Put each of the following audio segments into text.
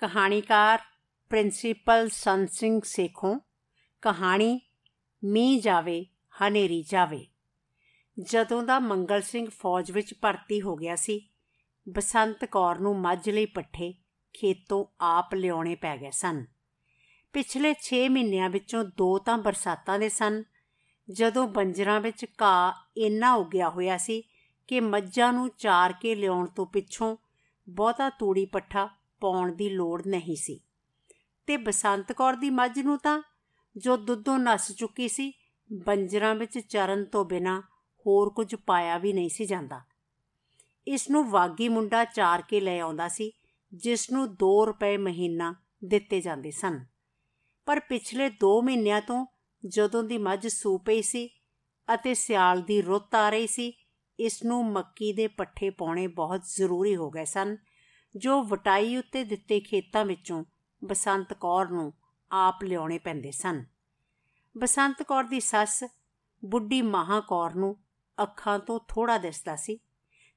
ਕਹਾਣੀਕਾਰ ਪ੍ਰਿੰਸੀਪਲ ਸੰਤ ਸਿੰਘ ਸੇਖੋਂ ਕਹਾਣੀ ਮੀ ਜਾਵੇ ਹਨੇਰੀ ਜਾਵੇ ਜਦੋਂ ਦਾ ਮੰਗਲ ਸਿੰਘ ਫੌਜ ਵਿੱਚ ਭਰਤੀ ਹੋ ਗਿਆ ਸੀ ਬਸੰਤ ਕੌਰ ਨੂੰ ਮੱਝ ਲਈ ਪੱਠੇ ਖੇਤੋਂ ਆਪ ਲਿਆਉਣੇ ਪੈ ਗਏ ਸਨ ਪਿਛਲੇ 6 ਮਹੀਨਿਆਂ ਵਿੱਚੋਂ ਦੋ ਤਾਂ ਬਰਸਾਤਾਂ ਦੇ ਸਨ ਜਦੋਂ ਬੰਜਰਾਂ ਵਿੱਚ ਘਾਹ ਇੰਨਾ ਗਿਆ ਹੋਇਆ ਸੀ ਕਿ ਮੱਝਾਂ ਨੂੰ ਚਾਰ ਕੇ ਲਿਆਉਣ ਤੋਂ ਪਿੱਛੋਂ ਬਹੁਤਾ ਤੂੜੀ ਪੱਠਾ ਪਾਉਣ ਦੀ ਲੋੜ ਨਹੀਂ ਸੀ ਤੇ ਬਸੰਤ ਕੌਰ ਦੀ ਮੱਝ ਨੂੰ ਤਾਂ ਜੋ ਦੁੱਧੋਂ ਨਸ ਚੁੱਕੀ ਸੀ ਬੰਜਰਾਂ ਵਿੱਚ ਚਰਨ ਤੋਂ ਬਿਨਾ ਹੋਰ ਕੁਝ ਪਾਇਆ ਵੀ ਨਹੀਂ ਸੀ ਜਾਂਦਾ ਇਸ ਨੂੰ ਵਾਗੀ ਮੁੰਡਾ ਚਾਰ ਕੇ ਲੈ ਆਉਂਦਾ ਸੀ ਜਿਸ ਨੂੰ 2 ਰੁਪਏ ਮਹੀਨਾ ਦਿੱਤੇ ਜਾਂਦੇ ਸਨ ਪਰ ਪਿਛਲੇ 2 ਮਹੀਨਿਆਂ ਤੋਂ ਜਦੋਂ ਦੀ ਮੱਝ ਸੂ ਪਈ ਸੀ ਅਤੇ ਸਿਆਲ ਦੀ ਰੁੱਤ ਆ ਰਹੀ ਸੀ ਇਸ ਨੂੰ ਮੱਕੀ ਦੇ ਪੱਠੇ ਪਾਉਣੇ ਬਹੁਤ ਜ਼ਰੂਰੀ ਹੋ ਗਏ ਸਨ ਜੋ ਵਟਾਈ ਉੱਤੇ ਦਿੱਤੇ ਖੇਤਾਂ ਵਿੱਚੋਂ ਬਸੰਤ ਕੌਰ ਨੂੰ ਆਪ ਲਿਆਉਣੇ ਪੈਂਦੇ ਸਨ ਬਸੰਤ ਕੌਰ ਦੀ ਸੱਸ ਬੁੱਢੀ ਮਹਾ ਕੌਰ ਨੂੰ ਅੱਖਾਂ ਤੋਂ ਥੋੜਾ ਦਿਸਦਾ ਸੀ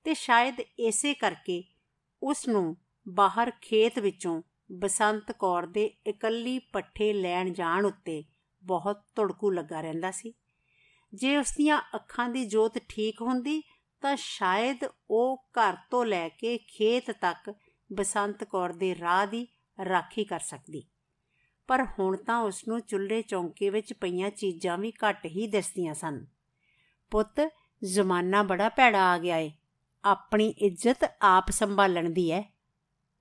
ਤੇ ਸ਼ਾਇਦ ਇਸੇ ਕਰਕੇ ਉਸ ਨੂੰ ਬਾਹਰ ਖੇਤ ਵਿੱਚੋਂ ਬਸੰਤ ਕੌਰ ਦੇ ਇਕੱਲੀ ਪੱਠੇ ਲੈਣ ਜਾਣ ਉੱਤੇ ਬਹੁਤ ਤੜਕੂ ਲੱਗਾ ਰਹਿੰਦਾ ਸੀ ਜੇ ਉਸ ਦੀਆਂ ਅੱਖਾਂ ਦੀ ਜੋਤ ਠੀਕ ਹੁੰਦੀ ਤਾਂ ਸ਼ਾਇਦ ਉਹ ਘਰ ਤੋਂ ਲੈ ਕੇ ਖੇਤ ਤੱਕ ਬਸੰਤ ਕੌਰ ਦੇ ਰਾਹ ਦੀ ਰਾਖੀ ਕਰ ਸਕਦੀ ਪਰ ਹੁਣ ਤਾਂ ਉਸ ਨੂੰ ਚੁੱਲ੍ਹੇ ਚੌਂਕੇ ਵਿੱਚ ਪਈਆਂ ਚੀਜ਼ਾਂ ਵੀ ਘੱਟ ਹੀ ਦਿਸਦੀਆਂ ਸਨ ਪੁੱਤ ਜ਼ਮਾਨਾ ਬੜਾ ਭੈੜਾ ਆ ਗਿਆ ਏ ਆਪਣੀ ਇੱਜ਼ਤ ਆਪ ਸੰਭਾਲਣ ਦੀ ਐ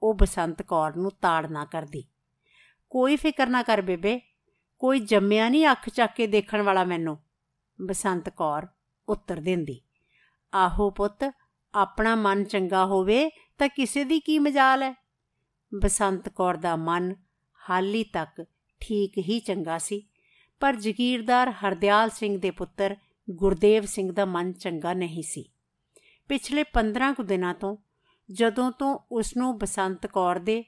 ਉਹ ਬਸੰਤ ਕੌਰ ਨੂੰ ਤਾੜ ਨਾ ਕਰਦੀ ਕੋਈ ਫਿਕਰ ਨਾ ਕਰ ਬੇਬੇ ਕੋਈ ਜੰਮਿਆ ਨਹੀਂ ਅੱਖ ਚੱਕ ਕੇ ਦੇਖਣ ਵਾਲਾ ਮੈਨੂੰ ਬਸੰਤ ਕੌਰ ਉੱਤਰ ਦਿੰਦੀ ਆਹੋ ਪੁੱਤ ਆਪਣਾ ਮਨ ਚੰਗਾ ਹੋਵੇ ਤਾਂ ਕਿਸੇ ਦੀ ਕੀ ਮਜਾਲ ਹੈ ਬਸੰਤ ਕੌਰ ਦਾ ਮਨ ਹਾਲੀ ਤੱਕ ਠੀਕ ਹੀ ਚੰਗਾ ਸੀ ਪਰ ਜ਼ਗੀਰਦਾਰ ਹਰਦਿਆਲ ਸਿੰਘ ਦੇ ਪੁੱਤਰ ਗੁਰਦੇਵ ਸਿੰਘ ਦਾ ਮਨ ਚੰਗਾ ਨਹੀਂ ਸੀ ਪਿਛਲੇ 15 ਕੁ ਦਿਨਾਂ ਤੋਂ ਜਦੋਂ ਤੋਂ ਉਸ ਨੂੰ ਬਸੰਤ ਕੌਰ ਦੇ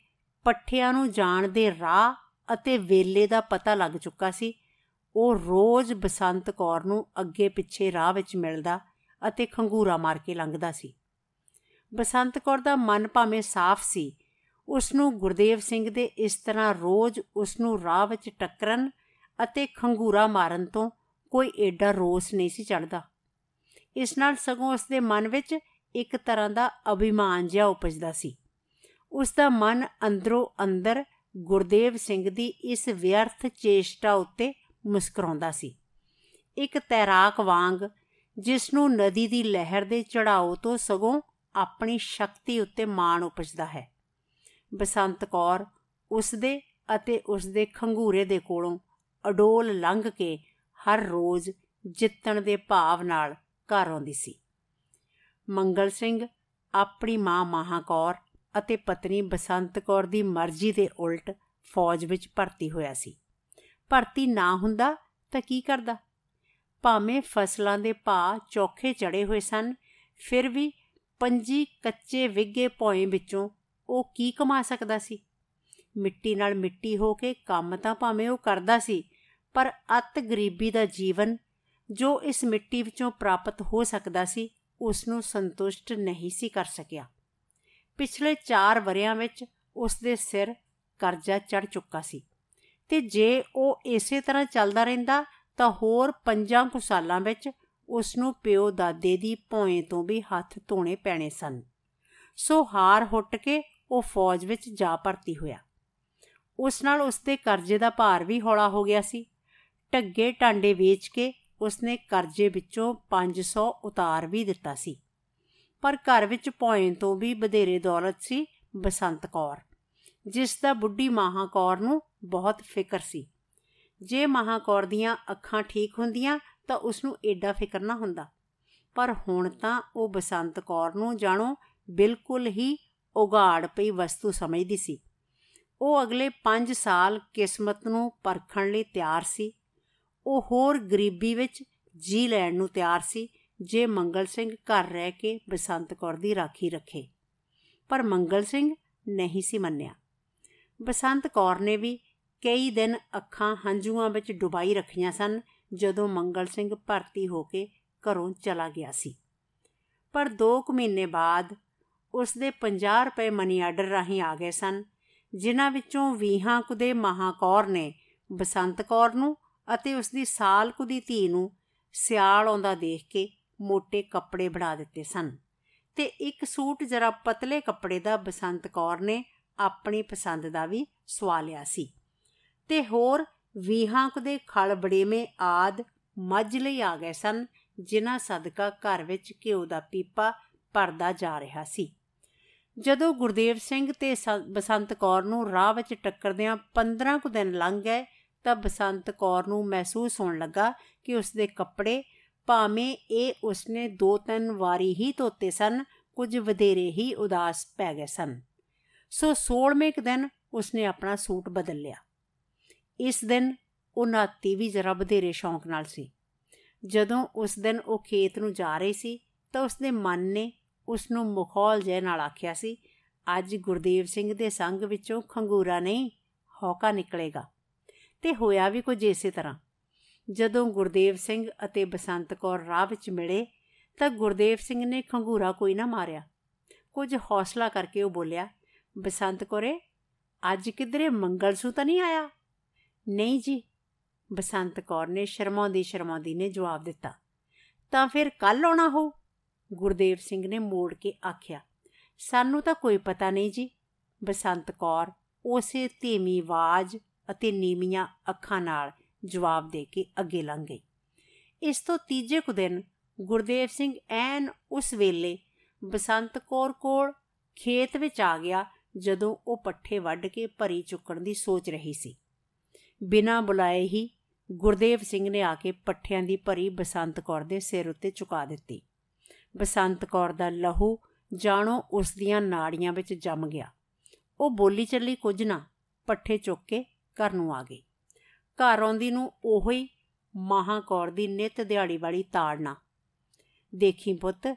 ਪੱਠਿਆਂ ਨੂੰ ਜਾਣ ਦੇ ਰਾਹ ਅਤੇ ਵੇਲੇ ਦਾ ਪਤਾ ਲੱਗ ਚੁੱਕਾ ਸੀ ਉਹ ਰੋਜ਼ ਬਸੰਤ ਕੌਰ ਨੂੰ ਅੱਗੇ ਪਿੱਛੇ ਰਾਹ ਵਿੱਚ ਮਿਲਦਾ ਅਤੇ ਖੰਗੂਰਾ ਮਾਰ ਕੇ ਲੰਘਦਾ ਸੀ ਬਸੰਤ ਕੌਰ ਦਾ ਮਨ ਭਾਵੇਂ ਸਾਫ਼ ਸੀ ਉਸ ਨੂੰ ਗੁਰਦੇਵ ਸਿੰਘ ਦੇ ਇਸ ਤਰ੍ਹਾਂ ਰੋਜ਼ ਉਸ ਨੂੰ ਰਾਹ ਵਿੱਚ ਟੱਕਰਨ ਅਤੇ ਖੰਗੂਰਾ ਮਾਰਨ ਤੋਂ ਕੋਈ ਏਡਾ ਰੋਸ ਨਹੀਂ ਸੀ ਚੜਦਾ ਇਸ ਨਾਲ ਸਗੋਂ ਉਸ ਦੇ ਮਨ ਵਿੱਚ ਇੱਕ ਤਰ੍ਹਾਂ ਦਾ ਅਭਿਮਾਨ ਜਿਹਾ ਉਪਜਦਾ ਸੀ ਉਸ ਦਾ ਮਨ ਅੰਦਰੋਂ ਅੰਦਰ ਗੁਰਦੇਵ ਸਿੰਘ ਦੀ ਇਸ ਵਿਅਰਥ ਚੇਸ਼ਟਾ ਉੱਤੇ ਮੁਸਕਰਾਉਂਦਾ ਸੀ ਇੱਕ ਤੈਰਾਕ ਵਾਂਗ ਜਿਸ ਨੂੰ ਨਦੀ ਦੀ ਲਹਿਰ ਦੇ ਚੜਾਓ ਤੋਂ ਸਗੋਂ ਆਪਣੀ ਸ਼ਕਤੀ ਉੱਤੇ ਮਾਣ ਉਪਜਦਾ ਹੈ ਬਸੰਤ ਕੌਰ ਉਸ ਦੇ ਅਤੇ ਉਸ ਦੇ ਖੰਗੂਰੇ ਦੇ ਕੋਲੋਂ ਅਡੋਲ ਲੰਘ ਕੇ ਹਰ ਰੋਜ਼ ਜਿੱਤਣ ਦੇ ਭਾਵ ਨਾਲ ਘਰ ਆਉਂਦੀ ਸੀ ਮੰਗਲ ਸਿੰਘ ਆਪਣੀ ਮਾਂ ਮਹਾਕੌਰ ਅਤੇ ਪਤਨੀ ਬਸੰਤ ਕੌਰ ਦੀ ਮਰਜ਼ੀ ਦੇ ਉਲਟ ਫੌਜ ਵਿੱਚ ਭਰਤੀ ਹੋਇਆ ਸੀ ਭਰਤੀ ਨਾ ਹੁੰਦਾ ਤਾਂ ਕੀ ਕਰਦਾ ਭਾਵੇਂ ਫਸਲਾਂ ਦੇ ਭਾਅ ਚੌਖੇ ਚੜੇ ਹੋਏ ਸਨ ਫਿਰ ਵੀ ਪੰਜੀ ਕੱਚੇ ਵਿੱਗੇ ਭੌਏ ਵਿੱਚੋਂ ਉਹ ਕੀ ਕਮਾ ਸਕਦਾ ਸੀ ਮਿੱਟੀ ਨਾਲ ਮਿੱਟੀ ਹੋ ਕੇ ਕੰਮ ਤਾਂ ਭਾਵੇਂ ਉਹ ਕਰਦਾ ਸੀ ਪਰ ਅਤ ਗਰੀਬੀ ਦਾ ਜੀਵਨ ਜੋ ਇਸ ਮਿੱਟੀ ਵਿੱਚੋਂ ਪ੍ਰਾਪਤ ਹੋ ਸਕਦਾ ਸੀ ਉਸ ਨੂੰ ਸੰਤੁਸ਼ਟ ਨਹੀਂ ਸੀ ਕਰ ਸਕਿਆ ਪਿਛਲੇ 4 ਵਰਿਆਂ ਵਿੱਚ ਉਸ ਦੇ ਸਿਰ ਕਰਜ਼ਾ ਚੜ ਚੁੱਕਾ ਸੀ ਤੇ ਜੇ ਉਹ ਇਸੇ ਤਰ੍ਹਾਂ ਚੱਲਦਾ ਰਹਿੰਦਾ ਤਾਂ ਹੋਰ 5 ਕੁ ਸਾਲਾਂ ਵਿੱਚ ਉਸ ਨੂੰ ਪਿਓ ਦਾਦੇ ਦੀ ਭੌਂ ਤੋਂ ਵੀ ਹੱਥ ਧੋਣੇ ਪੈਣੇ ਸਨ ਸੋ ਹਾਰ ਹੁੱਟ ਕੇ ਉਹ ਫੌਜ ਵਿੱਚ ਜਾ ਭਰਤੀ ਹੋਇਆ ਉਸ ਨਾਲ ਉਸ ਦੇ ਕਰਜ਼ੇ ਦਾ ਭਾਰ ਵੀ ਹੌਲਾ ਹੋ ਗਿਆ ਸੀ ਟੱਗੇ ਟਾਂਡੇ ਵੇਚ ਕੇ ਉਸਨੇ ਕਰਜ਼ੇ ਵਿੱਚੋਂ 500 ਉਤਾਰ ਵੀ ਦਿੱਤਾ ਸੀ ਪਰ ਘਰ ਵਿੱਚ ਪੌਇਨ ਤੋਂ ਵੀ ਬਧੇਰੇ ਦੌਲਤ ਸੀ ਬਸੰਤ ਕੌਰ ਜਿਸ ਦਾ ਬੁੱਢੀ ਮਹਾਕੌਰ ਨੂੰ ਬਹੁਤ ਫਿਕਰ ਸੀ ਜੇ ਮਹਾਕੌਰ ਦੀਆਂ ਅੱਖਾਂ ਠੀਕ ਹੁੰਦੀਆਂ ਤਾਂ ਉਸ ਨੂੰ ਏਡਾ ਫਿਕਰ ਨਾ ਹੁੰਦਾ ਪਰ ਹੁਣ ਤਾਂ ਉਹ ਬਸੰਤ ਕੌਰ ਨੂੰ ਜਾਣੋ ਬਿਲਕੁਲ ਹੀ ਉਗਾੜ ਪਈ ਵਸਤੂ ਸਮਝਦੀ ਸੀ ਉਹ ਅਗਲੇ 5 ਸਾਲ ਕਿਸਮਤ ਨੂੰ ਪਰਖਣ ਲਈ ਤਿਆਰ ਸੀ ਉਹ ਹੋਰ ਗਰੀਬੀ ਵਿੱਚ ਜੀ ਲੈਣ ਨੂੰ ਤਿਆਰ ਸੀ ਜੇ ਮੰਗਲ ਸਿੰਘ ਘਰ ਰਹਿ ਕੇ ਬਸੰਤ ਕੌਰ ਦੀ ਰਾਖੀ ਰੱਖੇ ਪਰ ਮੰਗਲ ਸਿੰਘ ਨਹੀਂ ਸੀ ਮੰਨਿਆ ਬਸੰਤ ਕੌਰ ਨੇ ਵੀ ਕਈ ਦਿਨ ਅੱਖਾਂ ਹੰਝੂਆਂ ਵਿੱਚ ਡੁਬਾਈ ਰੱਖੀਆਂ ਸਨ ਜਦੋਂ ਮੰਗਲ ਸਿੰਘ ਭਰਤੀ ਹੋ ਕੇ ਘਰੋਂ ਚਲਾ ਗਿਆ ਸੀ ਪਰ 2 ਮਹੀਨੇ ਬਾਅਦ ਉਸ ਦੇ 50 ਰੁਪਏ ਮਨੀ ਆਰਡਰ ਰਾਹੀਂ ਆ ਗਏ ਸਨ ਜਿਨ੍ਹਾਂ ਵਿੱਚੋਂ ਵੀਹਾਂ ਕੁ ਦੇ ਮਹਾਕੌਰ ਨੇ ਬਸੰਤ ਕੌਰ ਨੂੰ ਅਤੇ ਉਸ ਦੀ ਸਾਲ ਕੁ ਦੀ ਧੀ ਨੂੰ ਸਿਆਲ ਆਉਂਦਾ ਦੇਖ ਕੇ ਮੋٹے ਕੱਪੜੇ ਬਣਾ ਦਿੱਤੇ ਸਨ ਤੇ ਇੱਕ ਸੂਟ ਜਰਾ ਪਤਲੇ ਕੱਪੜੇ ਦਾ ਬਸੰਤ ਕੌਰ ਨੇ ਆਪਣੀ ਪਸੰਦ ਦਾ ਵੀ ਸਵਾ ਲਿਆ ਸੀ ਤੇ ਹੋਰ ਵੀਹਾਂ ਕੁ ਦੇ ਖਲ ਬੜੇਵੇਂ ਆਦ ਮੱਝ ਲਈ ਆ ਗਏ ਸਨ ਜਿਨ੍ਹਾਂ ਸਦਕਾ ਘਰ ਵਿੱਚ ਘਿਓ ਦਾ ਪੀਪਾ ਪਰਦਾ ਜਾ ਰਿਹਾ ਸੀ ਜਦੋਂ ਗੁਰਦੇਵ ਸਿੰਘ ਤੇ ਬਸੰਤ ਕੌਰ ਨੂੰ ਰਾਹ ਵਿੱਚ ਟੱਕਰਦਿਆਂ 15 ਕੁ ਦਿਨ ਲੰਘ ਗਏ ਤਾਂ ਬਸੰਤ ਕੌਰ ਨੂੰ ਮਹਿਸੂਸ ਹੋਣ ਲੱਗਾ ਕਿ ਉਸ ਦੇ ਕੱਪੜੇ ਭਾਵੇਂ ਇਹ ਉਸਨੇ ਦੋ ਤਿੰਨ ਵਾਰੀ ਹੀ ਧੋਤੇ ਸਨ ਕੁਝ ਵਧੇਰੇ ਹੀ ਉਦਾਸ ਪੈ ਗਏ ਸਨ ਸੋ 16ਵੇਂ ਦਿਨ ਉਸਨੇ ਆਪਣਾ ਸੂਟ ਬਦਲ ਲਿਆ ਇਸ ਦਿਨ ਉਹ ਨਾਤੀ ਵੀ ਜ਼ਰਾ ਬਧੇਰੇ ਸ਼ੌਂਕ ਨਾਲ ਸੀ ਜਦੋਂ ਉਸ ਦਿਨ ਉਹ ਖੇਤ ਨੂੰ ਜਾ ਰਹੀ ਸੀ ਤਾਂ ਉਸਦੇ ਮਨ ਨੇ ਉਸ ਨੂੰ ਮੁਖੌਲ ਜੈ ਨਾਲ ਆਖਿਆ ਸੀ ਅੱਜ ਗੁਰਦੇਵ ਸਿੰਘ ਦੇ ਸੰਗ ਵਿੱਚੋਂ ਖੰਗੂਰਾ ਨਹੀਂ ਹੌਕਾ ਨਿਕਲੇਗਾ ਤੇ ਹੋਇਆ ਵੀ ਕੁਝ ਇਸੇ ਤਰ੍ਹਾਂ ਜਦੋਂ ਗੁਰਦੇਵ ਸਿੰਘ ਅਤੇ ਬਸੰਤ ਕੌਰ ਰਾਹ ਵਿੱਚ ਮਿਲੇ ਤਾਂ ਗੁਰਦੇਵ ਸਿੰਘ ਨੇ ਖੰਗੂਰਾ ਕੋਈ ਨਾ ਮਾਰਿਆ ਕੁਝ ਹੌਸਲਾ ਕਰਕੇ ਉਹ ਬੋਲਿਆ ਬਸੰਤ ਕੌਰੇ ਅੱਜ ਕਿਧਰੇ ਮੰਗਲਸੂ ਤਾਂ ਨਹੀਂ ਆਇਆ ਨਹੀਂ ਜੀ ਬਸੰਤ ਕੌਰ ਨੇ ਸ਼ਰਮਾਉਂਦੀ ਸ਼ਰਮਾਉਂਦੀ ਨੇ ਜਵਾਬ ਦਿੱਤਾ ਤਾਂ ਫਿਰ ਕੱਲ ਆਉਣਾ ਹੋ ਗੁਰਦੇਵ ਸਿੰਘ ਨੇ ਮੋੜ ਕੇ ਆਖਿਆ ਸਾਨੂੰ ਤਾਂ ਕੋਈ ਪਤਾ ਨਹੀਂ ਜੀ ਬਸੰਤ ਕੌਰ ਉਸੇ ਧੀਮੀ ਆਵਾਜ਼ ਅਤੇ ਨੀਵੀਆਂ ਅੱਖਾਂ ਨਾਲ ਜਵਾਬ ਦੇ ਕੇ ਅੱਗੇ ਲੰਘ ਗਈ ਇਸ ਤੋਂ ਤੀਜੇ ਕੁ ਦਿਨ ਗੁਰਦੇਵ ਸਿੰਘ ਐਨ ਉਸ ਵੇਲੇ ਬਸੰਤ ਕੌਰ ਕੋਲ ਖੇਤ ਵਿੱਚ ਆ ਗਿਆ ਜਦੋਂ ਉਹ ਪੱਠੇ ਵੱਢ ਕੇ ਭਰੀ ਚੁੱਕਣ ਦੀ ਸੋਚ ਰਹੀ ਸੀ ਬਿਨਾ ਬੁਲਾਏ ਹੀ ਗੁਰਦੇਵ ਸਿੰਘ ਨੇ ਆ ਕੇ ਪੱਠਿਆਂ ਦੀ ਭਰੀ ਬਸੰਤ ਕੌਰ ਦੇ ਸਿਰ ਉੱਤੇ ਚੁਕਾ ਦਿੱਤੀ ਬਸੰਤ ਕੌਰ ਦਾ ਲਹੂ ਜਾਣੋ ਉਸ ਦੀਆਂ ਨਾੜੀਆਂ ਵਿੱਚ ਜੰਮ ਗਿਆ ਉਹ ਬੋਲੀ ਚੱਲੀ ਕੁਝ ਨਾ ਪੱਠੇ ਚੁੱਕ ਕੇ ਘਰ ਨੂੰ ਆ ਗਈ ਘਰ ਆਉਂਦੀ ਨੂੰ ਉਹੋ ਹੀ ਮਹਾਕੌਰ ਦੀ ਨਿਤ ਦਿਹਾੜੀ ਵਾਲੀ ਤਾੜਨਾ ਦੇਖੀ ਪੁੱਤ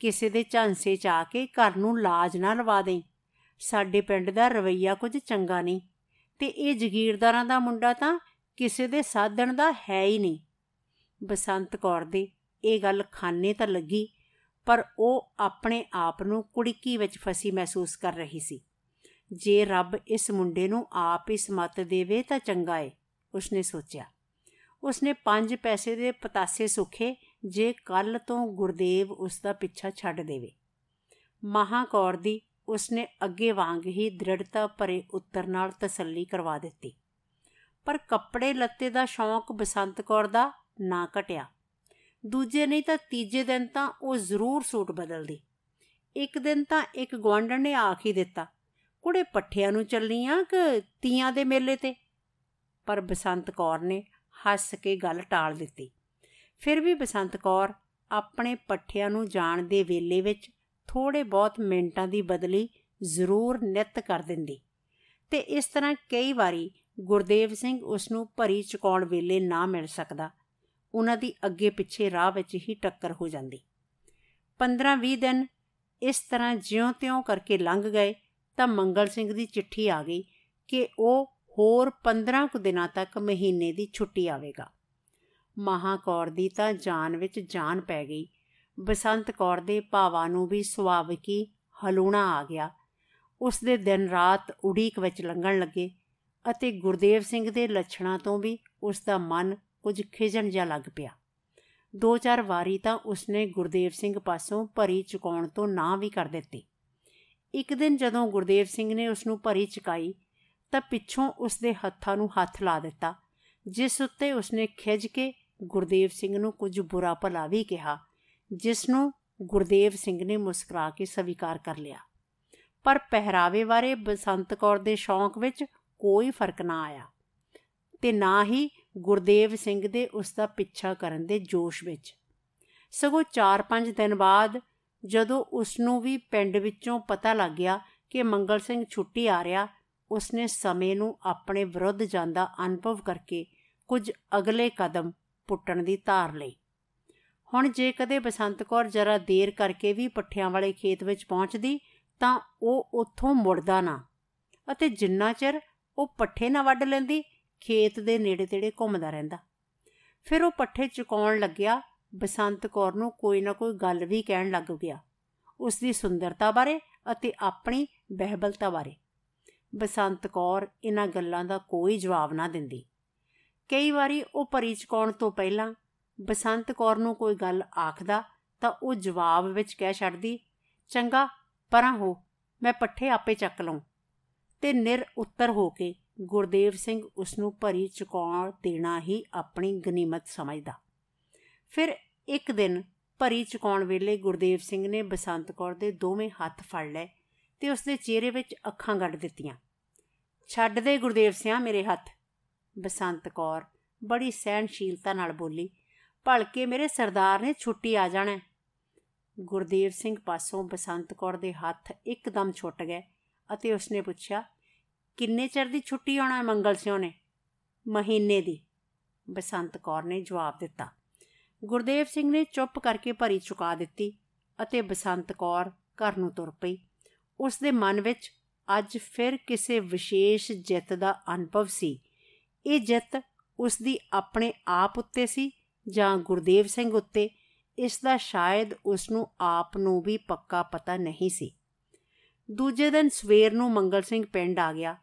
ਕਿਸੇ ਦੇ ਝਾਂਸੇ ਚ ਆ ਕੇ ਘਰ ਨੂੰ ਲਾਜ ਨਾ ਲਵਾ ਦੇ ਸਾਡੇ ਪਿੰਡ ਦਾ ਰਵਈਆ ਕੁਝ ਚੰਗਾ ਨਹੀਂ ਤੇ ਇਹ ਜ਼ਗੀਰਦਾਰਾਂ ਦਾ ਮੁੰਡਾ ਤਾਂ ਕਿਸੇ ਦੇ ਸਾਧਣ ਦਾ ਹੈ ਹੀ ਨਹੀਂ ਬਸੰਤ ਕੌਰ ਦੀ ਇਹ ਗੱਲ ਖਾਨੇ ਤਾਂ ਲੱਗੀ ਪਰ ਉਹ ਆਪਣੇ ਆਪ ਨੂੰ ਕੁੜਕੀ ਵਿੱਚ ਫਸੀ ਮਹਿਸੂਸ ਕਰ ਰਹੀ ਸੀ ਜੇ ਰੱਬ ਇਸ ਮੁੰਡੇ ਨੂੰ ਆਪ ਹੀ ਸਮਤ ਦੇਵੇ ਤਾਂ ਚੰਗਾ ਏ ਉਸਨੇ ਸੋਚਿਆ ਉਸਨੇ 5 ਪੈਸੇ ਦੇ ਪਤਾਸੇ ਸੁਖੇ ਜੇ ਕੱਲ ਤੋਂ ਗੁਰਦੇਵ ਉਸ ਦਾ ਪਿੱਛਾ ਛੱਡ ਦੇਵੇ ਮਹਾਕੌਰ ਦੀ ਉਸਨੇ ਅੱਗੇ ਵਾਂਗ ਹੀ ਦ੍ਰਿੜਤਾ ਭਰੇ ਉੱਤਰ ਨਾਲ ਤਸੱਲੀ ਕਰਵਾ ਦਿੱਤੀ ਪਰ ਕੱਪੜੇ ਲੱਤੇ ਦਾ ਸ਼ੌਂਕ ਬਸੰਤ ਕੌਰ ਦਾ ਨਾ ਘਟਿਆ ਦੂਜੇ ਨਹੀਂ ਤਾਂ ਤੀਜੇ ਦਿਨ ਤਾਂ ਉਹ ਜ਼ਰੂਰ ਸੂਟ ਬਦਲਦੀ ਇੱਕ ਦਿਨ ਤਾਂ ਇੱਕ ਗਵੰਡਣ ਨੇ ਆਖ ਹੀ ਦਿੱਤਾ ਕੁੜੇ ਪੱਠਿਆਂ ਨੂੰ ਚੱਲੀ ਆ ਕਿ ਤੀਆਂ ਦੇ ਮੇਲੇ ਤੇ ਪਰ ਬਸੰਤ ਕੌਰ ਨੇ ਹੱਸ ਕੇ ਗੱਲ ਟਾਲ ਦਿੱਤੀ ਫਿਰ ਵੀ ਬਸੰਤ ਕੌਰ ਆਪਣੇ ਪੱਠਿਆਂ ਨੂੰ ਜਾਣ ਦੇ ਵੇਲੇ ਵਿੱਚ ਥੋੜੇ ਬਹੁਤ ਮਿੰਟਾਂ ਦੀ ਬਦਲੀ ਜ਼ਰੂਰ ਨਿਤ ਕਰ ਦਿੰਦੀ ਤੇ ਇਸ ਤਰ੍ਹਾਂ ਕਈ ਵਾਰੀ ਗੁਰਦੇਵ ਸਿੰਘ ਉਸ ਨੂੰ ਭਰੀ ਚੁਕਾਉਣ ਵੇਲੇ ਨਾ ਮਿਲ ਸਕਦਾ ਉਹਨਾਂ ਦੀ ਅੱਗੇ ਪਿੱਛੇ ਰਾਹ ਵਿੱਚ ਹੀ ਟੱਕਰ ਹੋ ਜਾਂਦੀ 15-20 ਦਿਨ ਇਸ ਤਰ੍ਹਾਂ ਜਿਉਂ-ਤਿਉਂ ਕਰਕੇ ਲੰਘ ਗਏ ਤਾਂ ਮੰਗਲ ਸਿੰਘ ਦੀ ਚਿੱਠੀ ਆ ਗਈ ਕਿ ਉਹ ਹੋਰ 15 ਕੁ ਦਿਨਾਂ ਤੱਕ ਮਹੀਨੇ ਦੀ ਛੁੱਟੀ ਆਵੇਗਾ ਮਹਾਕੌਰ ਦੀ ਤਾਂ ਜਾਨ ਵਿੱਚ ਜਾਨ ਪੈ ਗਈ ਬਸੰਤ ਕੌਰ ਦੇ ਭਾਵਾਂ ਨੂੰ ਵੀ ਸੁਭਾਵਿਕੀ ਹਲੂਣਾ ਆ ਗਿਆ ਉਸ ਦੇ ਦਿਨ ਰਾਤ ਉਡੀਕ ਵਿੱਚ ਲੰਘਣ ਲੱਗੇ ਅਤੇ ਗੁਰਦੇਵ ਸਿੰਘ ਦੇ ਲੱਛਣਾਂ ਤੋਂ ਵੀ ਉਸ ਦਾ ਮਨ ਕੁਝ ਖਿਜਣ ਜਿਹਾ ਲੱਗ ਪਿਆ ਦੋ ਚਾਰ ਵਾਰੀ ਤਾਂ ਉਸ ਨੇ ਗੁਰਦੇਵ ਸਿੰਘ ਪਾਸੋਂ ਭਰੀ ਚੁਕਾਉਣ ਤੋਂ ਨਾ ਵੀ ਕਰ ਦਿੱਤੀ ਇੱਕ ਦਿਨ ਜਦੋਂ ਗੁਰਦੇਵ ਸਿੰਘ ਨੇ ਉਸ ਨੂੰ ਭਰੀ ਚੁਕਾਈ ਤਾਂ ਪਿੱਛੋਂ ਉਸ ਦੇ ਹੱਥਾਂ ਨੂੰ ਹੱਥ ਲਾ ਦਿੱਤਾ ਜਿਸ ਉੱਤੇ ਉਸ ਨੇ ਖਿਜ ਕੇ ਗੁਰਦੇਵ ਸਿੰਘ ਨੂੰ ਕੁਝ ਬੁਰਾ ਭਲਾ ਵੀ ਕਿਹਾ ਜਿਸ ਨੂੰ ਗੁਰਦੇਵ ਸਿੰਘ ਨੇ ਮੁਸਕਰਾ ਕੇ ਸਵੀਕਾਰ ਕਰ ਲਿਆ ਪਰ ਪਹਿਰਾਵੇ ਬਾਰੇ ਬਸੰਤ ਕੌਰ ਦੇ ਸ਼ੌਂਕ ਵਿੱਚ ਕੋਈ ਫਰਕ ਨਾ ਆਇਆ ਤੇ ਨਾ ਹੀ ਗੁਰਦੇਵ ਸਿੰਘ ਦੇ ਉਸ ਦਾ ਪਿੱਛਾ ਕਰਨ ਦੇ ਜੋਸ਼ ਵਿੱਚ ਸਗੋਂ 4-5 ਦਿਨ ਬਾਅਦ ਜਦੋਂ ਉਸ ਨੂੰ ਵੀ ਪਿੰਡ ਵਿੱਚੋਂ ਪਤਾ ਲੱਗ ਗਿਆ ਕਿ ਮੰਗਲ ਸਿੰਘ ਛੁੱਟੀ ਆ ਰਿਹਾ ਉਸ ਨੇ ਸਮੇਂ ਨੂੰ ਆਪਣੇ ਵਿਰੁੱਧ ਜਾਂਦਾ ਅਨੁਭਵ ਕਰਕੇ ਕੁਝ ਅਗਲੇ ਕਦਮ ਪੁੱਟਣ ਦੀ ਧਾਰ ਲਈ ਹੁਣ ਜੇ ਕਦੇ ਬਸੰਤ ਕੌਰ ਜਰਾ ਦੇਰ ਕਰਕੇ ਵੀ ਪੱਠਿਆਂ ਵਾਲੇ ਖੇਤ ਵਿੱਚ ਪਹੁੰਚਦੀ ਤਾਂ ਉਹ ਉੱਥੋਂ ਮੁੜਦਾ ਨਾ ਅਤੇ ਜਿੰਨਾ ਚਿਰ ਉਹ ਪੱਠੇ ਨਾ ਵੱਢ ਲੈਂਦੀ ਖੇਤ ਦੇ ਨੇੜੇ-ਤੇੜੇ ਘੁੰਮਦਾ ਰਹਿੰਦਾ ਫਿਰ ਉਹ ਪੱਠੇ ਚੁਕਾਉਣ ਲੱਗਿਆ ਬਸੰਤ ਕੌਰ ਨੂੰ ਕੋਈ ਨਾ ਕੋਈ ਗੱਲ ਵੀ ਕਹਿਣ ਲੱਗ ਗਿਆ ਉਸ ਦੀ ਸੁੰਦਰਤਾ ਬਾਰੇ ਅਤੇ ਆਪਣੀ ਬਹਿਬਲਤਾ ਬਾਰੇ ਬਸੰਤ ਕੌਰ ਇਹਨਾਂ ਗੱਲਾਂ ਦਾ ਕੋਈ ਜਵਾਬ ਨਾ ਦਿੰਦੀ ਕਈ ਵਾਰੀ ਉਹ ਪਰੀ ਚਕਾਉਣ ਤੋਂ ਪਹਿਲਾਂ ਬਸੰਤ ਕੌਰ ਨੂੰ ਕੋਈ ਗੱਲ ਆਖਦਾ ਤਾਂ ਉਹ ਜਵਾਬ ਵਿੱਚ ਕਹਿ ਛੱਡਦੀ ਚੰਗਾ ਪਰਾਂ ਹੋ ਮੈਂ ਪੱਠੇ ਆਪੇ ਚੱਕ ਲਵਾਂ ਤੇ ਨਿਰ ਉੱਤਰ ਹੋ ਕੇ ਗੁਰਦੇਵ ਸਿੰਘ ਉਸ ਨੂੰ ਭਰੀ ਚੁਕਾਉਣ ਦੇਣਾ ਹੀ ਆਪਣੀ ਗਨੀਮਤ ਸਮਝਦਾ ਫਿਰ ਇੱਕ ਦਿਨ ਭਰੀ ਚੁਕਾਉਣ ਵੇਲੇ ਗੁਰਦੇਵ ਸਿੰਘ ਨੇ ਬਸੰਤ ਕੌਰ ਦੇ ਦੋਵੇਂ ਹੱਥ ਫੜ ਲਏ ਤੇ ਉਸ ਦੇ ਚਿਹਰੇ ਵਿੱਚ ਅੱਖਾਂ ਗੱਡ ਦਿੱਤੀਆਂ ਛੱਡ ਦੇ ਗੁਰਦੇਵ ਸਿੰਘ ਮੇਰੇ ਹੱਥ ਬਸੰਤ ਕੌਰ ਬੜੀ ਸਹਿਣਸ਼ੀਲਤਾ ਨਾਲ ਬੋਲੀ ਭਲਕੇ ਮੇਰੇ ਸਰਦਾਰ ਨੇ ਛੁੱਟੀ ਆ ਜਾਣਾ ਗੁਰਦੇਵ ਸਿੰਘ ਪਾਸੋਂ ਬਸੰਤ ਕੌਰ ਦੇ ਹੱਥ ਇੱਕਦਮ ਛੁੱਟ ਗਏ ਅਤੇ ਉਸਨੇ ਪੁੱਛਿਆ ਕਿੰਨੇ ਚਿਰ ਦੀ ਛੁੱਟੀ ਆਉਣਾ ਮੰਗਲ ਸਿੰਘ ਨੇ ਮਹੀਨੇ ਦੀ ਬਸੰਤ ਕੌਰ ਨੇ ਜਵਾਬ ਦਿੱਤਾ ਗੁਰਦੇਵ ਸਿੰਘ ਨੇ ਚੁੱਪ ਕਰਕੇ ਭਰੀ ਚੁਕਾ ਦਿੱਤੀ ਅਤੇ ਬਸੰਤ ਕੌਰ ਘਰ ਨੂੰ ਤੁਰ ਪਈ ਉਸ ਦੇ ਮਨ ਵਿੱਚ ਅੱਜ ਫਿਰ ਕਿਸੇ ਵਿਸ਼ੇਸ਼ ਜਿੱਤ ਦਾ ਅਨੁਭਵ ਸੀ ਇਹ ਜਿੱਤ ਉਸ ਦੀ ਆਪਣੇ ਆਪ ਉੱਤੇ ਸੀ ਜਾਂ ਗੁਰਦੇਵ ਸਿੰਘ ਉੱਤੇ ਇਸ ਦਾ ਸ਼ਾਇਦ ਉਸ ਨੂੰ ਆਪ ਨੂੰ ਵੀ ਪੱਕਾ ਪਤਾ ਨਹੀਂ ਸੀ ਦੂਜੇ ਦਿਨ ਸਵੇਰ ਨੂੰ ਮੰਗਲ ਸਿੰਘ ਪਿੰਡ ਆ ਗਿਆ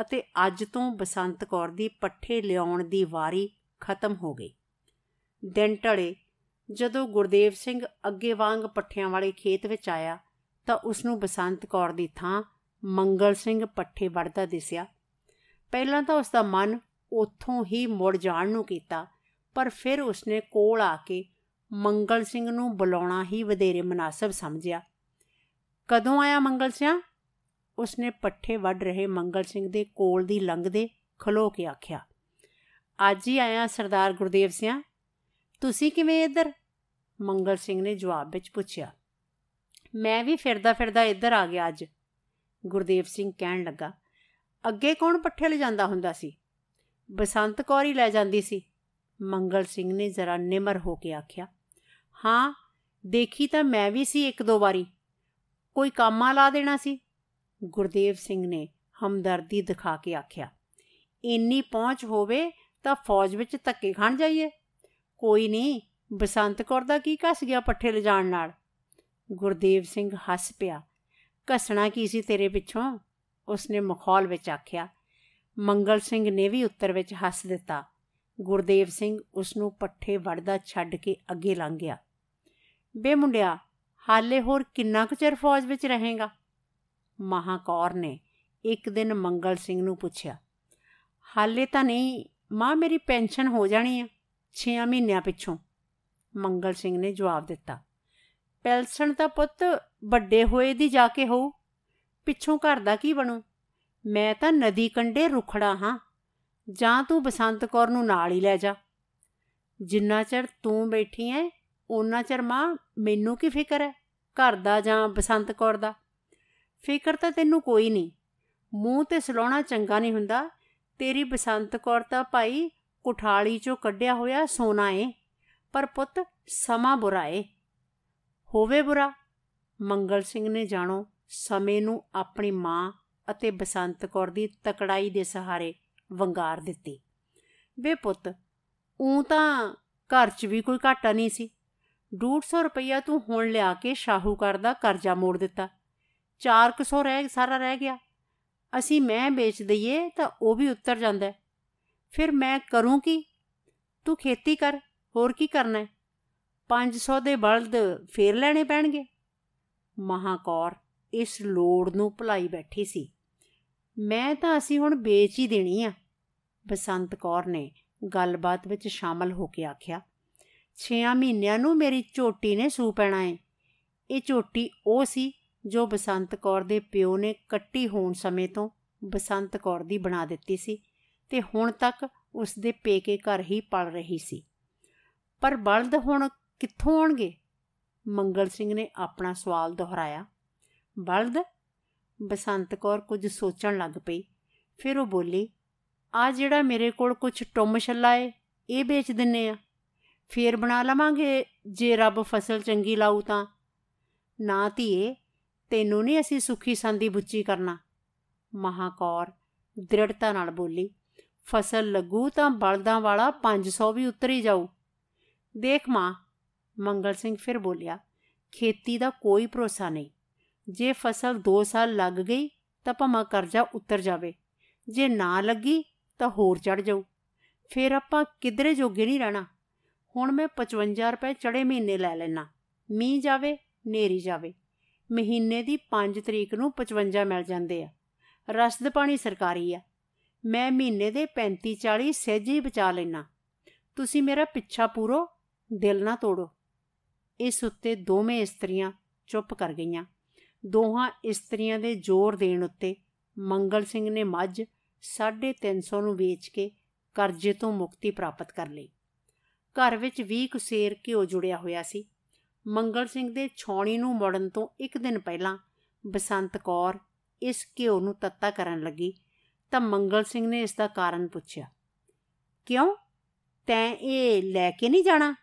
ਅਤੇ ਅੱਜ ਤੋਂ ਬਸੰਤ ਕੌਰ ਦੀ ਪੱਠੇ ਲਿਆਉਣ ਦੀ ਵਾਰੀ ਖਤਮ ਹੋ ਗਈ ਦਿਨ ਢਲੇ ਜਦੋਂ ਗੁਰਦੇਵ ਸਿੰਘ ਅੱਗੇ ਵਾਂਗ ਪੱਠਿਆਂ ਵਾਲੇ ਖੇਤ ਵਿੱਚ ਆਇਆ ਤਾਂ ਉਸ ਨੂੰ ਬਸੰਤ ਕੌਰ ਦੀ ਥਾਂ ਮੰਗਲ ਸਿੰਘ ਪੱਠੇ ਵੜਦਾ ਦਿਸਿਆ ਪਹਿਲਾਂ ਤਾਂ ਉਸ ਦਾ ਮਨ ਉੱਥੋਂ ਹੀ ਮੁੜ ਜਾਣ ਨੂੰ ਕੀਤਾ ਪਰ ਫਿਰ ਉਸਨੇ ਕੋਲ ਆ ਕੇ ਮੰਗਲ ਸਿੰਘ ਨੂੰ ਬੁਲਾਉਣਾ ਹੀ ਵਧੇਰੇ ਮناسب ਸਮਝਿਆ ਕਦੋਂ ਆਇਆ ਮੰਗਲ ਸਿੰਘ ਉਸਨੇ ਪੱਠੇ ਵੱਢ ਰਹੇ ਮੰਗਲ ਸਿੰਘ ਦੇ ਕੋਲ ਦੀ ਲੰਘਦੇ ਖਲੋ ਕੇ ਆਖਿਆ ਅੱਜ ਹੀ ਆਇਆ ਸਰਦਾਰ ਗੁਰਦੇਵ ਸਿੰਘ ਤੁਸੀਂ ਕਿਵੇਂ ਇੱਧਰ ਮੰਗਲ ਸਿੰਘ ਨੇ ਜਵਾਬ ਵਿੱਚ ਪੁੱਛਿਆ ਮੈਂ ਵੀ ਫਿਰਦਾ ਫਿਰਦਾ ਇੱਧਰ ਆ ਗਿਆ ਅੱਜ ਗੁਰਦੇਵ ਸਿੰਘ ਕਹਿਣ ਲੱਗਾ ਅੱਗੇ ਕੌਣ ਪੱਠੇ ਲੈ ਜਾਂਦਾ ਹੁੰਦਾ ਸੀ ਬਸੰਤ ਕੌਰ ਹੀ ਲੈ ਜਾਂਦੀ ਸੀ ਮੰਗਲ ਸਿੰਘ ਨੇ ਜ਼ਰਾ ਨਿਮਰ ਹੋ ਕੇ ਆਖਿਆ ਹਾਂ ਦੇਖੀ ਤਾਂ ਮੈਂ ਵੀ ਸੀ ਇੱਕ ਦੋ ਵਾਰੀ ਕੋਈ ਕੰਮਾ ਲਾ ਦੇਣਾ ਸੀ ਗੁਰਦੇਵ ਸਿੰਘ ਨੇ ਹਮਦਰਦੀ ਦਿਖਾ ਕੇ ਆਖਿਆ ਇੰਨੀ ਪਹੁੰਚ ਹੋਵੇ ਤਾਂ ਫੌਜ ਵਿੱਚ ਧੱਕੇ ਖਾਣ ਜਾਈਏ ਕੋਈ ਨਹੀਂ ਬਸੰਤ ਕੌਰ ਦਾ ਕੀ ਕੱਸ ਗਿਆ ਪੱਠੇ ਲਿਜਾਣ ਨਾਲ ਗੁਰਦੇਵ ਸਿੰਘ ਹੱਸ ਪਿਆ ਘਸਣਾ ਕੀ ਸੀ ਤੇਰੇ ਪਿੱਛੋਂ ਉਸਨੇ ਮਖੌਲ ਵਿੱਚ ਆਖਿਆ ਮੰਗਲ ਸਿੰਘ ਨੇ ਵੀ ਉੱਤਰ ਵਿੱਚ ਹੱਸ ਦਿੱਤਾ ਗੁਰਦੇਵ ਸਿੰਘ ਉਸ ਨੂੰ ਪੱਠੇ ਵੜਦਾ ਛੱਡ ਕੇ ਅੱਗੇ ਲੰਘ ਗਿਆ ਬੇ ਮੁੰਡਿਆ ਹਾਲੇ ਹੋਰ ਕਿੰਨਾ ਕੁ ਚਿਰ ਫੌਜ ਵਿੱਚ ਰਹੇਗਾ ਮਹਾਕੌਰ ਨੇ ਇੱਕ ਦਿਨ ਮੰਗਲ ਸਿੰਘ ਨੂੰ ਪੁੱਛਿਆ ਹਾਲੇ ਤਾਂ ਨਹੀਂ ਮਾਂ ਮੇਰੀ ਪੈਨਸ਼ਨ ਹੋ ਜਾਣੀ ਆ 6 ਮਹੀਨਿਆਂ ਪਿੱਛੋਂ ਮੰਗਲ ਸਿੰਘ ਨੇ ਜਵਾਬ ਦਿੱਤਾ ਪੈਲਸਣ ਤਾਂ ਪੁੱਤ ਵੱਡੇ ਹੋਏ ਦੀ ਜਾ ਕੇ ਹੋਊ ਪਿੱਛੋਂ ਘਰ ਦਾ ਕੀ ਬਣੂ ਮੈਂ ਤਾਂ ਨਦੀ ਕੰਢੇ ਰੁਖੜਾ ਹਾਂ ਜਾਂ ਤੂੰ ਬਸੰਤ ਕੌਰ ਨੂੰ ਨਾਲ ਹੀ ਲੈ ਜਾ ਜਿੰਨਾ ਚਿਰ ਤੂੰ ਬੈਠੀ ਐ ਓਨਾ ਚਿਰ ਮਾਂ ਮੈਨੂੰ ਕੀ ਫਿਕਰ ਐ ਘਰ ਦਾ ਜਾਂ ਬਸੰਤ ਕੌਰ ਦਾ ਫਿਕਰ ਤਾਂ ਤੈਨੂੰ ਕੋਈ ਨਹੀਂ ਮੂੰਹ ਤੇ ਸਲਾਉਣਾ ਚੰਗਾ ਨਹੀਂ ਹੁੰਦਾ ਤੇਰੀ ਬਸੰਤ ਕੌਰ ਤਾਂ ਭਾਈ ਕੁਠਾਲੀ ਚੋਂ ਕੱਢਿਆ ਹੋਇਆ ਸੋਨਾ ਏ ਪਰ ਪੁੱਤ ਸਮਾਂ ਬੁਰਾ ਏ ਹੋਵੇ ਬੁਰਾ ਮੰਗਲ ਸਿੰਘ ਨੇ ਜਾਣੋ ਸਮੇਂ ਨੂੰ ਆਪਣੀ ਮਾਂ ਅਤੇ ਬਸੰਤ ਕੌਰ ਦੀ ਤਕੜਾਈ ਦੇ ਸਹਾਰੇ ਵੰਗਾਰ ਦਿੱਤੀ ਵੇ ਪੁੱਤ ਉਂ ਤਾਂ ਘਰ 'ਚ ਵੀ ਕੋਈ ਘਾਟਾ ਨਹੀਂ ਸੀ 150 ਰੁਪਇਆ ਤੂੰ ਹੁਣ ਲਿਆ ਕੇ ਸ਼ਾਹੂਕਾਰ ਦਾ ਕਰਜ਼ਾ ਮੋੜ ਦਿੱਤਾ 400 ਰਹਿ ਸਾਰਾ ਰਹਿ ਗਿਆ ਅਸੀਂ ਮੈਂ ਵੇਚ ਦਈਏ ਤਾਂ ਉਹ ਵੀ ਉੱਤਰ ਜਾਂਦਾ ਫਿਰ ਮੈਂ ਕਰੂੰ ਕੀ ਤੂੰ ਖੇਤੀ ਕਰ ਹੋਰ ਕੀ ਕਰਨਾ ਹੈ 500 ਦੇ ਬਲਦ ਫੇਰ ਲੈਣੇ ਪੈਣਗੇ ਮਹਾਕੌਰ ਇਸ ਲੋੜ ਨੂੰ ਭੁਲਾਈ ਬੈਠੀ ਸੀ ਮੈਂ ਤਾਂ ਅਸੀਂ ਹੁਣ ਵੇਚ ਹੀ ਦੇਣੀ ਆ ਬਸੰਤ ਕੌਰ ਨੇ ਗੱਲਬਾਤ ਵਿੱਚ ਸ਼ਾਮਲ ਹੋ ਕੇ ਆਖਿਆ 6 ਮਹੀਨਿਆਂ ਨੂੰ ਮੇਰੀ ਝੋਟੀ ਨੇ ਸੂ ਪੈਣਾ ਏ ਇਹ ਝੋਟੀ ਉਹ ਸੀ ਜੋ ਬਸੰਤ ਕੌਰ ਦੇ ਪਿਓ ਨੇ ਕੱਟੀ ਹੋਣ ਸਮੇਂ ਤੋਂ ਬਸੰਤ ਕੌਰ ਦੀ ਬਣਾ ਦਿੱਤੀ ਸੀ ਤੇ ਹੁਣ ਤੱਕ ਉਸ ਦੇ ਪੇਕੇ ਘਰ ਹੀ ਪਲ ਰਹੀ ਸੀ ਪਰ ਬਲਦ ਹੁਣ ਕਿੱਥੋਂ ਆਣਗੇ ਮੰਗਲ ਸਿੰਘ ਨੇ ਆਪਣਾ ਸਵਾਲ ਦੁਹਰਾਇਆ ਬਲਦ ਬਸੰਤ ਕੌਰ ਕੁਝ ਸੋਚਣ ਲੱਗ ਪਈ ਫਿਰ ਉਹ ਬੋਲੀ ਆ ਜਿਹੜਾ ਮੇਰੇ ਕੋਲ ਕੁਝ ਟੁੰਮ ਛੱਲਾ ਏ ਇਹ ਵੇਚ ਦਿੰਨੇ ਆ ਫੇਰ ਬਣਾ ਲਵਾਂਗੇ ਜੇ ਰੱਬ ਫਸਲ ਚੰਗੀ ਲਾਉ ਤਾਂ ਨਾ ਧੀਏ ਤੈਨੂੰ ਨਹੀਂ ਅਸੀਂ ਸੁਖੀ ਸੰਦੀ ਬੁੱਚੀ ਕਰਨਾ ਮਹਾਕੌਰ ਦ੍ਰਿੜਤਾ ਨਾਲ ਬੋਲੀ ਫਸਲ ਲੱਗੂ ਤਾਂ ਬਲਦਾਂ ਵਾਲਾ 500 ਵੀ ਉੱਤਰ ਹੀ ਜਾਊ ਦੇਖ ਮਾਂ ਮੰਗਲ ਸਿੰਘ ਫਿਰ ਬੋਲਿਆ ਖੇਤੀ ਦਾ ਕੋਈ ਭਰੋਸਾ ਨਹੀਂ ਜੇ ਫਸਲ 2 ਸਾਲ ਲੱਗ ਗਈ ਤਾਂ ਭਮਾ ਕਰਜ਼ਾ ਉਤਰ ਜਾਵੇ ਜੇ ਨਾ ਲੱਗੀ ਤਾਂ ਹੋਰ ਚੜ ਜਾਊ ਫਿਰ ਆਪਾਂ ਕਿਧਰੇ ਜੋਗੇ ਨਹੀਂ ਰਹਿਣਾ ਹੁਣ ਮੈਂ 55 ਰੁਪਏ ਚੜੇ ਮਹੀਨੇ ਲੈ ਲੈਣਾ ਮੀਂਹ ਜਾਵੇ ਨੇਰੀ ਜਾਵੇ ਮਹੀਨੇ ਦੀ 5 ਤਰੀਕ ਨੂੰ 55 ਮਿਲ ਜਾਂਦੇ ਆ ਰਸਦ ਪਾਣੀ ਸਰਕਾਰੀ ਆ ਮੈਂ ਮਹੀਨੇ ਦੇ 35 40 ਸਹਿਜੀ ਬਚਾ ਲੈਣਾ ਤੁਸੀਂ ਮੇਰਾ ਪਿੱਛਾ ਪੂਰੋ ਦਿਲ ਨਾ ਤੋੜੋ ਇਸ ਉੱਤੇ ਦੋਵੇਂ ਇਸਤਰੀਆਂ ਚੁੱਪ ਕਰ ਗਈਆਂ ਦੋਹਾਂ ਇਸਤਰੀਆਂ ਦੇ ਜ਼ੋਰ ਦੇਣ ਉੱਤੇ ਮੰਗਲ ਸਿੰਘ ਨੇ ਮੱਝ 350 ਨੂੰ ਵੇਚ ਕੇ ਕਰਜ਼ੇ ਤੋਂ ਮੁਕਤੀ ਪ੍ਰਾਪਤ ਕਰ ਲਈ ਘਰ ਵਿੱਚ 20 ਕੁਸੇਰ ਘਿਓ ਜੁੜਿਆ ਹੋਇਆ ਸੀ ਮੰਗਲ ਸਿੰਘ ਦੇ ਛੌਣੀ ਨੂੰ ਮੋੜਨ ਤੋਂ ਇੱਕ ਦਿਨ ਪਹਿਲਾਂ ਬਸੰਤ ਕੌਰ ਇਸ ਘਿਓ ਨੂੰ ਤੱਤਾ ਕਰਨ ਲੱਗੀ ਤਾਂ ਮੰਗਲ ਸਿੰਘ ਨੇ ਇਸ ਦਾ ਕਾਰਨ ਪੁੱਛਿਆ ਕਿਉਂ ਤੈਂ ਇਹ ਲੈ ਕੇ ਨਹੀਂ ਜਾਣਾ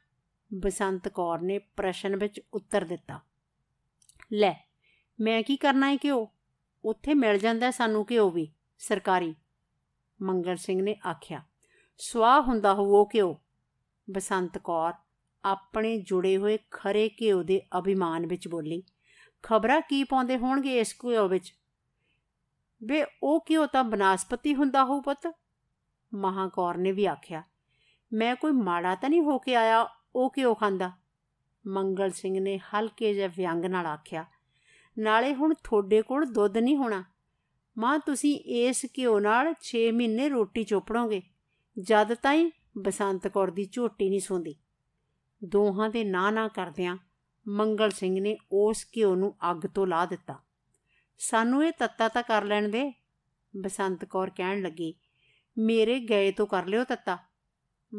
ਬਸੰਤ ਕੌਰ ਨੇ ਪ੍ਰਸ਼ਨ ਵਿੱਚ ਉੱਤਰ ਦਿੱਤਾ ਲੈ ਮੈਂ ਕੀ ਕਰਨਾ ਹੈ ਕਿਉਂ ਉੱਥੇ ਮਿਲ ਜਾਂਦਾ ਸਾਨੂੰ ਕਿਉਂ ਵੀ ਸਰਕਾਰੀ ਮੰਗਲ ਸਿੰਘ ਨੇ ਆਖਿਆ ਸਵਾਹ ਹੁੰਦਾ ਹੋਵੋ ਕਿਉਂ ਬਸੰਤ ਕੌਰ ਆਪਣੇ ਜੁੜੇ ਹੋਏ ਖਰੇ ਕਿਉ ਦੇ ਅਭਿਮਾਨ ਵਿੱਚ ਬੋਲੀ ਖਬਰਾਂ ਕੀ ਪਾਉਂਦੇ ਹੋਣਗੇ ਇਸ ਕਿਉ ਵਿੱਚ ਵੇ ਉਹ ਕਿਉ ਤਾਂ ਬਨਾਸਪਤੀ ਹੁੰਦਾ ਹੋਊ ਪੁੱਤ ਮਹਾਕੌਰ ਨੇ ਵੀ ਆਖਿਆ ਮੈਂ ਕੋਈ ਮਾੜਾ ਤਾਂ ਨਹੀਂ ਹੋ ਕੇ ਆਇਆ ਉਹ ਕਿਉ ਖਾਂਦਾ ਮੰਗਲ ਸਿੰਘ ਨੇ ਹਲਕੇ ਜਿਹੇ ਵਿਅੰਗ ਨਾਲ ਆਖਿਆ ਨਾਲੇ ਹੁਣ ਤੁਹਾਡੇ ਕੋਲ ਦੁੱਧ ਨਹੀਂ ਹੋਣਾ ਮਾਂ ਤੁਸੀਂ ਇਸ ਘਿਓ ਨਾਲ 6 ਮਹੀਨੇ ਰੋਟੀ ਚੋਪੜੋਗੇ ਜਦ ਤਾਈਂ ਬਸੰਤ ਕੌਰ ਦੀ ਝੋਟੀ ਨਹੀਂ ਸੁੰਦੀ ਦੋਹਾਂ ਦੇ ਨਾਂ ਨਾ ਕਰਦਿਆਂ ਮੰਗਲ ਸਿੰਘ ਨੇ ਉਸ ਘਿਓ ਨੂੰ ਅੱਗ ਤੋਂ ਲਾ ਦਿੱਤਾ ਸਾਨੂੰ ਇਹ ਤੱਤਾ ਤਾਂ ਕਰ ਲੈਣ ਦੇ ਬਸੰਤ ਕੌਰ ਕਹਿਣ ਲੱਗੀ ਮੇਰੇ ਗਏ ਤੋਂ ਕਰ ਲਿਓ ਤੱਤਾ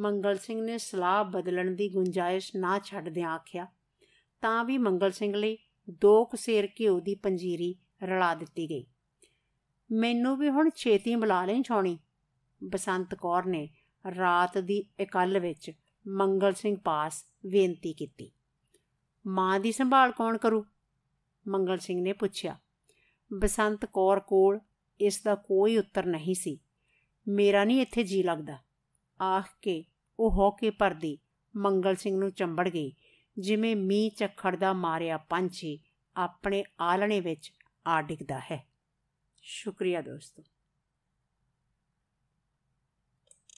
ਮੰਗਲ ਸਿੰਘ ਨੇ ਸਲਾਹ ਬਦਲਣ ਦੀ ਗੁੰਜਾਇਸ਼ ਨਾ ਛੱਡਦਿਆਂ ਆਖਿਆ ਤਾਂ ਵੀ ਮੰਗਲ ਸਿੰਘ ਲਈ ਦੋ ਕੁਸੇਰ ਘਿਓ ਦੀ ਪੰਜੀਰੀ ਰਲਾ ਦਿੱਤੀ ਗਈ ਮੈਨੂੰ ਵੀ ਹੁਣ ਛੇਤੀ ਬੁਲਾ ਲਈ ਛੋਣੀ ਬਸੰਤ ਕੌਰ ਨੇ ਰਾਤ ਦੀ ਇਕੱਲ ਵਿੱਚ ਮੰਗਲ ਸਿੰਘ ਪਾਸ ਬੇਨਤੀ ਕੀਤੀ ਮਾਂ ਦੀ ਸੰਭਾਲ ਕੌਣ ਕਰੂ ਮੰਗਲ ਸਿੰਘ ਨੇ ਪੁੱਛਿਆ ਬਸੰਤ ਕੌਰ ਕੋਲ ਇਸ ਦਾ ਕੋਈ ਉੱਤਰ ਨਹੀਂ ਸੀ ਮੇਰਾ ਨਹੀਂ ਇੱਥੇ ਜੀ ਲੱਗਦਾ ਆਖ ਕੇ ਉਹ ਹੋ ਕੇ ਪਰਦੀ ਮੰਗਲ ਸਿੰਘ ਨੂੰ ਚੰਬੜ ਗਈ ਜਿਵੇਂ ਮੀਂਹ ਝੱਖੜ ਦਾ ਮਾਰਿਆ ਪੰਛੀ ਆਪਣੇ ਆਲਣੇ ਵਿੱਚ ਆ ਡਿੱਗਦਾ ਹੈ ਸ਼ੁਕਰੀਆ ਦੋਸਤੋ